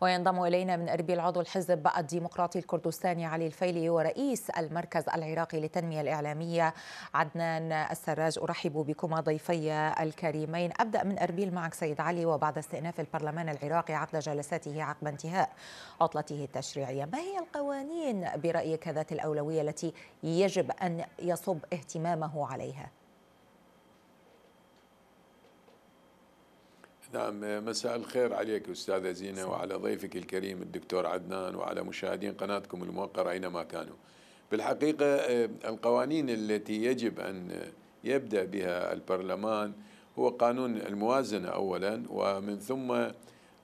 وينضم إلينا من أربيل عضو الحزب الديمقراطي الكردستاني علي الفيلي ورئيس المركز العراقي للتنمية الإعلامية عدنان السراج أرحب بكما ضيفي الكريمين أبدأ من أربيل معك سيد علي وبعد استئناف البرلمان العراقي عقد جلساته عقب انتهاء عطلته التشريعية ما هي القوانين برأيك ذات الأولوية التي يجب أن يصب اهتمامه عليها؟ نعم مساء الخير عليك أستاذة زينة وعلى ضيفك الكريم الدكتور عدنان وعلى مشاهدين قناتكم الموقرة أينما كانوا بالحقيقة آه، القوانين التي يجب أن يبدأ بها البرلمان هو قانون الموازنة أولا ومن ثم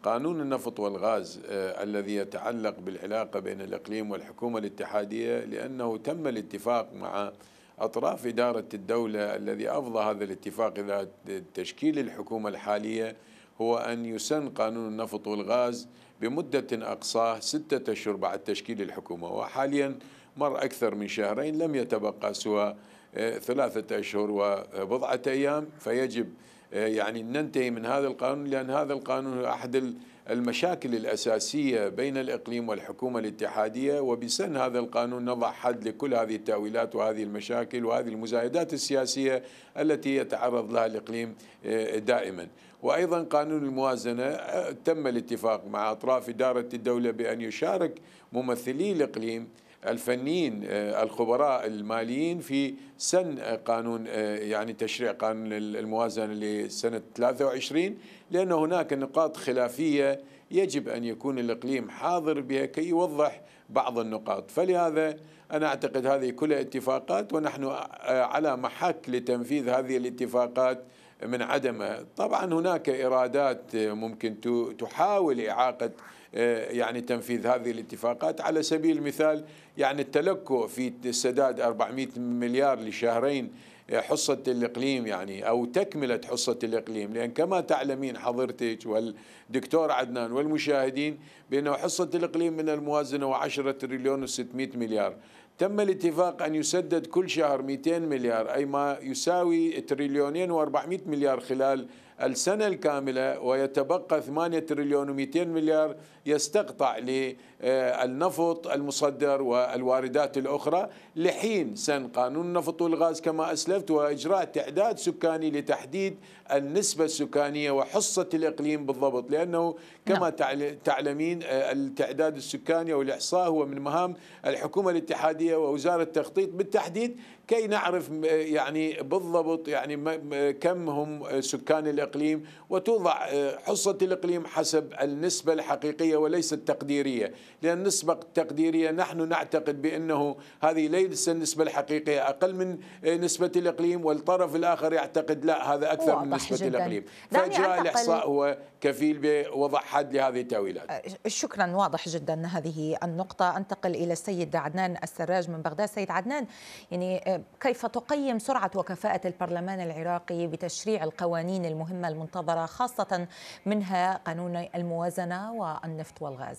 قانون النفط والغاز آه، الذي يتعلق بالعلاقة بين الإقليم والحكومة الاتحادية لأنه تم الاتفاق مع أطراف إدارة الدولة الذي أفضى هذا الاتفاق إلى تشكيل الحكومة الحالية هو أن يسن قانون النفط والغاز بمدة أقصاه ستة أشهر بعد تشكيل الحكومة وحاليا مر أكثر من شهرين لم يتبقى سوى آه، ثلاثة أشهر وبضعة أيام فيجب آه، يعني ننتهي من هذا القانون لأن هذا القانون هو أحد المشاكل الأساسية بين الإقليم والحكومة الاتحادية وبسن هذا القانون نضع حد لكل هذه التأويلات وهذه المشاكل وهذه المزايدات السياسية التي يتعرض لها الإقليم آه، دائما وأيضا قانون الموازنة آه، تم الاتفاق مع أطراف إدارة الدولة بأن يشارك ممثلي الإقليم الفنيين آه، الخبراء الماليين في سن آه، قانون يعني تشريع قانون الموازنه لسنه 23 لان هناك نقاط خلافيه يجب ان يكون الاقليم حاضر بها كي يوضح بعض النقاط فلهذا انا اعتقد هذه كلها اتفاقات ونحن على محك لتنفيذ هذه الاتفاقات من عدمه طبعا هناك إرادات ممكن تحاول إعاقة آه، يعني تنفيذ هذه الاتفاقات على سبيل المثال يعني التلكؤ في سداد 400 مليار لشهرين آه، حصة الإقليم يعني أو تكملة حصة الإقليم لأن كما تعلمين حضرتك والدكتور عدنان والمشاهدين بأنه حصة الإقليم من الموازنة و10 تريليون و600 مليار تم الاتفاق أن يسدد كل شهر 200 مليار أي ما يساوي تريليونين و400 مليار خلال السنة الكاملة ويتبقى 8 تريليون و200 مليار يستقطع للنفط المصدر والواردات الأخرى لحين سن قانون النفط والغاز كما أسلفت وإجراء تعداد سكاني لتحديد النسبة السكانية وحصة الإقليم بالضبط لأنه كما نعم. تعلمين التعداد السكاني والإحصاء هو من مهام الحكومة الاتحادية ووزارة التخطيط بالتحديد كي نعرف يعني بالضبط يعني كم هم سكان الإقليم وتوضع آه، حصة الإقليم حسب النسبة الحقيقية وليس التقديرية لأن النسبة التقديرية نحن نعتقد بأنه هذه ليس النسبة الحقيقية أقل من آه، نسبة الإقليم والطرف الآخر يعتقد لا هذا أكثر من نسبة جداً. الإقليم فإجراء الإحصاء هو كفيل بوضع حد لهذه التأويلات آه، شكرا واضح جدا هذه النقطة أنتقل إلى السيد عدنان السراج من بغداد سيد عدنان يعني كيف تقيم سرعة وكفاءة البرلمان العراقي بتشريع القوانين المهمة المنتظرة خاصة منها قانون الموازنة والنفط والغاز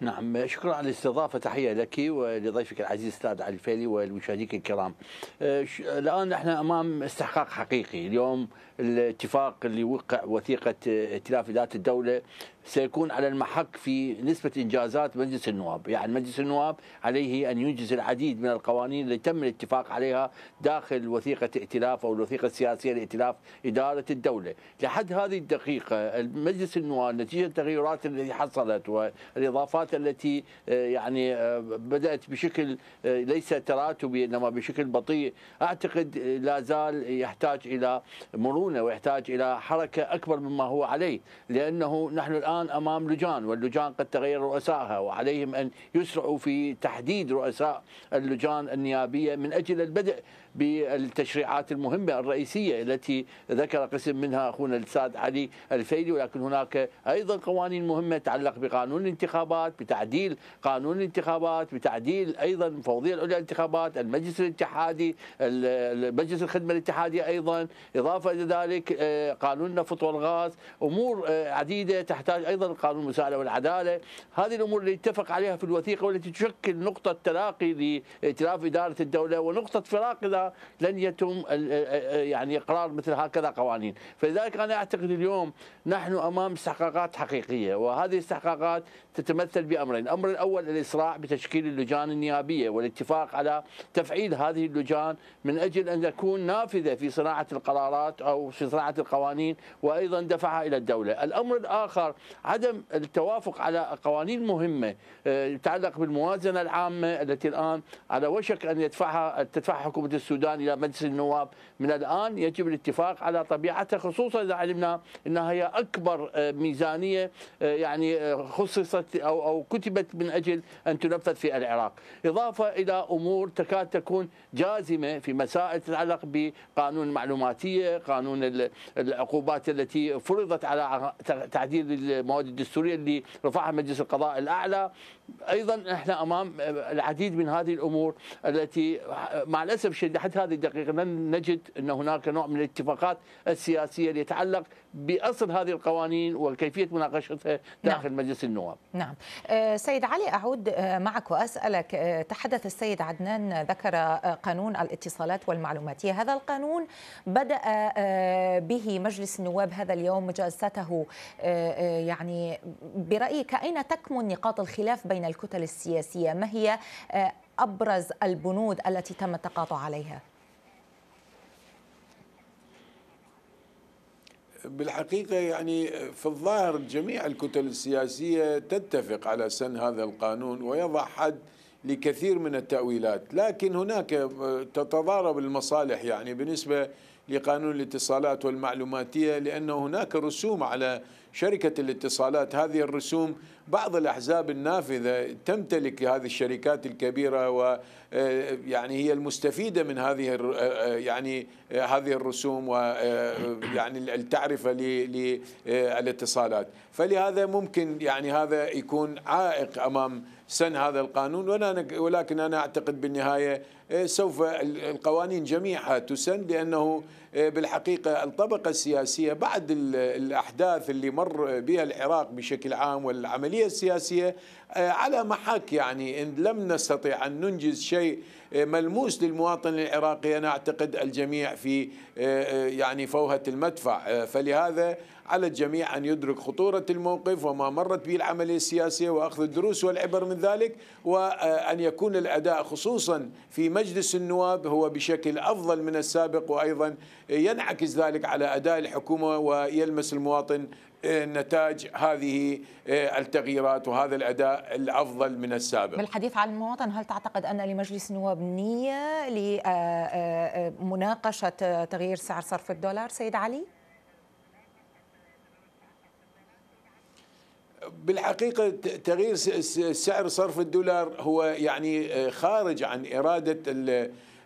نعم شكرا على الاستضافه تحيه لك ولضيفك العزيز استاذ علي الفيلي والمشاهدين الكرام أه، الان نحن امام استحقاق حقيقي اليوم الاتفاق اللي وقع وثيقه ائتلاف اداره الدوله سيكون على المحك في نسبة إنجازات مجلس النواب يعني مجلس النواب عليه أن ينجز العديد من القوانين التي تم الاتفاق عليها داخل وثيقة ائتلاف أو الوثيقة السياسية لائتلاف إدارة الدولة لحد هذه الدقيقة مجلس النواب نتيجة التغيرات التي حصلت والإضافات التي آه، يعني آه، بدأت بشكل آه، ليس تراتبي إنما بشكل بطيء أعتقد لا زال يحتاج إلى مرونة ويحتاج إلى حركة أكبر مما هو عليه لأنه نحن الآن الآن أمام لجان واللجان قد تغير رؤسائها وعليهم أن يسرعوا في تحديد رؤساء اللجان النيابية من أجل البدء بالتشريعات المهمة الرئيسية التي ذكر قسم منها أخونا الأستاذ علي الفيلي ولكن هناك أيضا قوانين مهمة تتعلق بقانون الانتخابات بتعديل قانون الانتخابات بتعديل أيضا المفوضية العليا للانتخابات المجلس الاتحادي مجلس الخدمة الاتحادية أيضا إضافة إلى ذلك آه، قانون النفط والغاز أمور آه، عديدة تحتاج ايضا قانون المساءله والعداله هذه الامور اللي اتفق عليها في الوثيقه والتي تشكل نقطه تلاقي لائتلاف اداره الدوله ونقطه فراق اذا لن يتم يعني اقرار مثل هكذا قوانين فلذلك انا اعتقد اليوم نحن امام استحقاقات حقيقيه وهذه الاستحقاقات تتمثل بامرين الامر الاول الاسراع بتشكيل اللجان النيابيه والاتفاق على تفعيل هذه اللجان من اجل ان تكون نافذه في صناعه القرارات او في صناعه القوانين وايضا دفعها الى الدوله الامر الاخر عدم التوافق على قوانين مهمه تتعلق آه، بالموازنه العامه التي الان على وشك ان يدفعها تدفعها حكومه السودان الى مجلس النواب من الان يجب الاتفاق على طبيعتها خصوصا اذا علمنا انها هي اكبر آه، ميزانيه آه، يعني خصصت او او كتبت من اجل ان تنفذ في العراق، اضافه الى امور تكاد تكون جازمه في مسائل تتعلق بقانون المعلوماتيه، قانون العقوبات التي فرضت على تعديل المواد الدستوريه اللي رفعها مجلس القضاء الاعلى ايضا احنا امام العديد من هذه الامور التي مع الاسف الشديد حتى هذه الدقيقه لن نجد ان هناك نوع من الاتفاقات السياسيه اللي يتعلق باصل هذه القوانين وكيفيه مناقشتها داخل نعم. مجلس النواب. نعم. آه، سيد علي اعود آه، معك واسالك آه، تحدث السيد عدنان ذكر قانون الاتصالات والمعلوماتيه، هذا القانون بدا به مجلس النواب هذا اليوم جلسته يعني برايك اين تكمن نقاط الخلاف بين بين الكتل السياسية ما هي آه، أبرز البنود التي تم التقاطع عليها؟ بالحقيقة يعني في الظاهر جميع الكتل السياسية تتفق على سن هذا القانون ويضع حد لكثير من التأويلات لكن هناك آه، تتضارب المصالح يعني بالنسبة لقانون الاتصالات والمعلوماتية لأن هناك رسوم على شركة الاتصالات هذه الرسوم بعض الأحزاب النافذة تمتلك هذه الشركات الكبيرة و آه، يعني هي المستفيدة من هذه آه، آه، يعني هذه الرسوم ويعني التعرفة للاتصالات فلهذا ممكن يعني هذا يكون عائق أمام سن هذا القانون ولكن أنا أعتقد بالنهاية إيه، سوف القوانين جميعها تسن لأنه إيه، بالحقيقة الطبقة السياسية بعد الأحداث اللي مر بها العراق بشكل عام والعملية السياسية إيه، على محك يعني إن لم نستطع أن ننجز شيء ملموس للمواطن العراقي أنا أعتقد الجميع في يعني فوهة المدفع فلهذا على الجميع أن يدرك خطورة الموقف وما مرت به العملية السياسية وأخذ الدروس والعبر من ذلك وأن يكون الأداء خصوصا في مجلس مجلس النواب هو بشكل أفضل من السابق وأيضا ينعكس ذلك على أداء الحكومة ويلمس المواطن آه، نتاج هذه آه، التغييرات وهذا الاداء الافضل من السابق. بالحديث عن المواطن هل تعتقد ان لمجلس النواب نيه لمناقشه آه، تغيير سعر صرف الدولار سيد علي؟ بالحقيقة تغيير سعر صرف الدولار هو يعني آه، خارج عن إرادة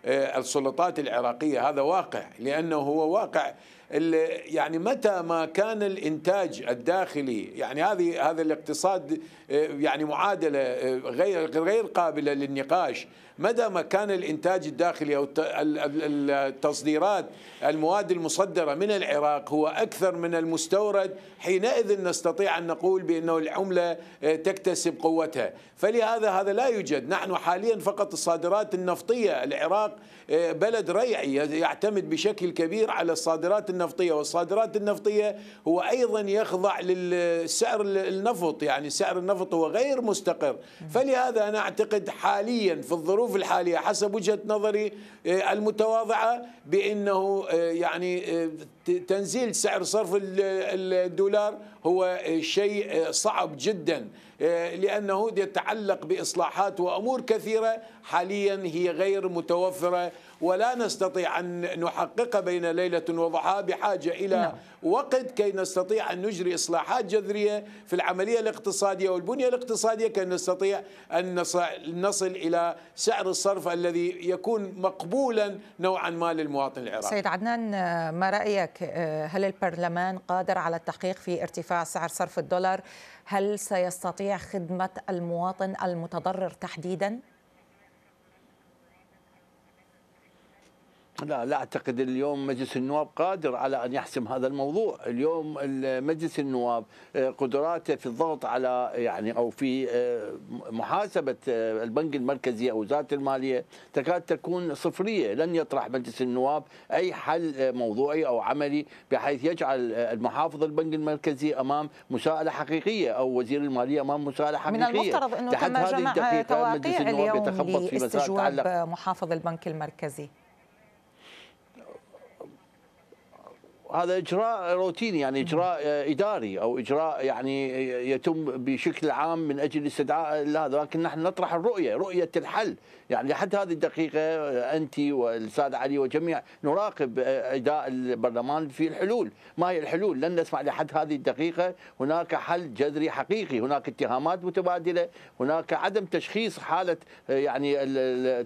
آه، السلطات العراقية هذا واقع لأنه هو واقع يعني متى ما كان الانتاج الداخلي يعني هذه هذا الاقتصاد آه، يعني معادله آه، غير غير قابله للنقاش مدى ما كان الانتاج الداخلي او التصديرات المواد المصدره من العراق هو اكثر من المستورد حينئذ نستطيع ان نقول بانه العمله آه، تكتسب قوتها فلهذا هذا لا يوجد نحن حاليا فقط الصادرات النفطيه العراق بلد ريعي يعتمد بشكل كبير على الصادرات النفطية والصادرات النفطية هو أيضا يخضع للسعر النفط يعني سعر النفط هو غير مستقر فلهذا أنا أعتقد حاليا في الظروف الحالية حسب وجهة نظري آه، المتواضعة بأنه آه، يعني آه، تنزيل سعر صرف الدولار هو شيء صعب جدا لأنه يتعلق بإصلاحات وأمور كثيرة حاليا هي غير متوفرة ولا نستطيع أن نحققها بين ليلة وضحاها بحاجة إلى نعم. وقت كي نستطيع أن نجري إصلاحات جذرية في العملية الاقتصادية والبنية الاقتصادية كي نستطيع أن نصل إلى سعر الصرف الذي يكون مقبولا نوعا ما للمواطن العراقي سيد عدنان ما رأيك آه، هل البرلمان قادر على التحقيق في ارتفاع سعر صرف الدولار هل سيستطيع خدمة المواطن المتضرر تحديداً؟ لا لا اعتقد اليوم مجلس النواب قادر على ان يحسم هذا الموضوع، اليوم مجلس النواب آه، قدراته في الضغط على يعني او في آه، محاسبه آه، البنك المركزي او وزاره الماليه تكاد تكون صفريه، لن يطرح مجلس النواب اي حل موضوعي او عملي بحيث يجعل المحافظ البنك المركزي امام مساءله حقيقيه او وزير الماليه امام مساءله حقيقيه. من المفترض انه تم جمع تواقيع اليوم في مسائل تتعلق محافظ البنك المركزي. هذا اجراء روتيني يعني اجراء آه، اداري او اجراء يعني آه، يتم بشكل عام من اجل استدعاء هذا لكن نحن نطرح الرؤيه رؤيه الحل يعني لحد هذه الدقيقه آه، انت والاستاذ علي وجميع نراقب اداء البرلمان في الحلول ما هي الحلول لن نسمع لحد هذه الدقيقه هناك حل جذري حقيقي هناك اتهامات متبادله هناك عدم تشخيص حاله يعني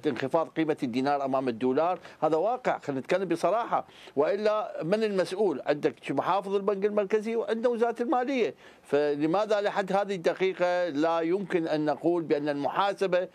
انخفاض قيمه الدينار امام الدولار هذا واقع خلينا نتكلم بصراحه والا من المسؤول مسؤول عندك محافظ البنك المركزي وعندنا وزاره الماليه فلماذا لحد هذه الدقيقه لا يمكن ان نقول بان المحاسبه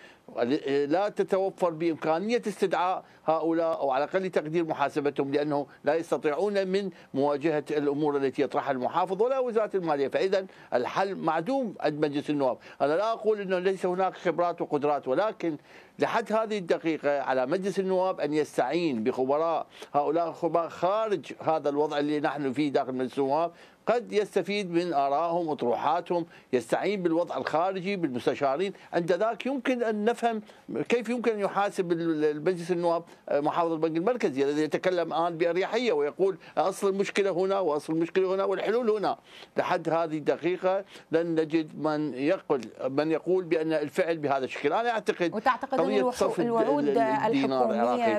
لا تتوفر بامكانيه استدعاء هؤلاء او على الاقل تقدير محاسبتهم لانه لا يستطيعون من مواجهه الامور التي يطرحها المحافظ ولا وزاره الماليه، فاذا الحل معدوم عند مجلس النواب، انا لا اقول انه ليس هناك خبرات وقدرات ولكن لحد هذه الدقيقه على مجلس النواب ان يستعين بخبراء، هؤلاء الخبراء خارج هذا الوضع اللي نحن فيه داخل مجلس النواب، قد يستفيد من آرائهم وطروحاتهم يستعين بالوضع الخارجي بالمستشارين عند ذاك يمكن أن نفهم كيف يمكن أن يحاسب المجلس النواب آه، محافظ البنك المركزي الذي يتكلم الآن بأريحية ويقول أصل المشكلة هنا وأصل المشكلة هنا والحلول هنا لحد هذه الدقيقة لن نجد من يقول من يقول بأن الفعل بهذا الشكل أنا أعتقد وتعتقد أن الوعود الحكومية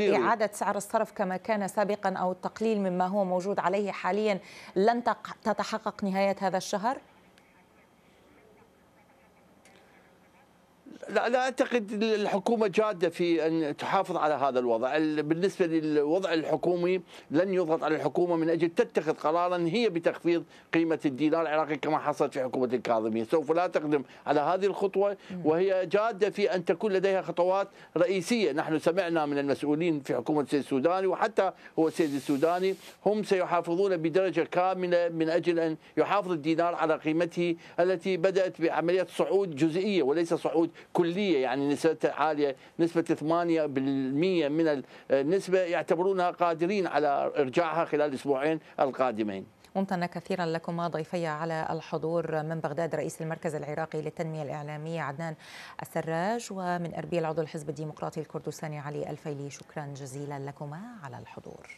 بإعادة سعر الصرف كما كان سابقا أو التقليل مما هو موجود عليه حاليا لن تتحقق نهاية هذا الشهر لا لا اعتقد الحكومه جاده في ان تحافظ على هذا الوضع، بالنسبه للوضع الحكومي لن يضغط على الحكومه من اجل تتخذ قرارا هي بتخفيض قيمه الدينار العراقي كما حصلت في حكومه الكاظمي، سوف لا تقدم على هذه الخطوه وهي جاده في ان تكون لديها خطوات رئيسيه، نحن سمعنا من المسؤولين في حكومه السيد السوداني وحتى هو السيد السوداني هم سيحافظون بدرجه كامله من اجل ان يحافظ الدينار على قيمته التي بدات بعمليه صعود جزئيه وليس صعود كليه يعني نسبتها عاليه نسبه 8% من النسبه يعتبرونها قادرين على ارجاعها خلال الاسبوعين القادمين. ممتنة كثيرا لكما ضيفي على الحضور من بغداد رئيس المركز العراقي للتنمية الإعلامية عدنان السراج ومن أربيل عضو الحزب الديمقراطي الكردستاني علي الفيلي شكرا جزيلا لكما على الحضور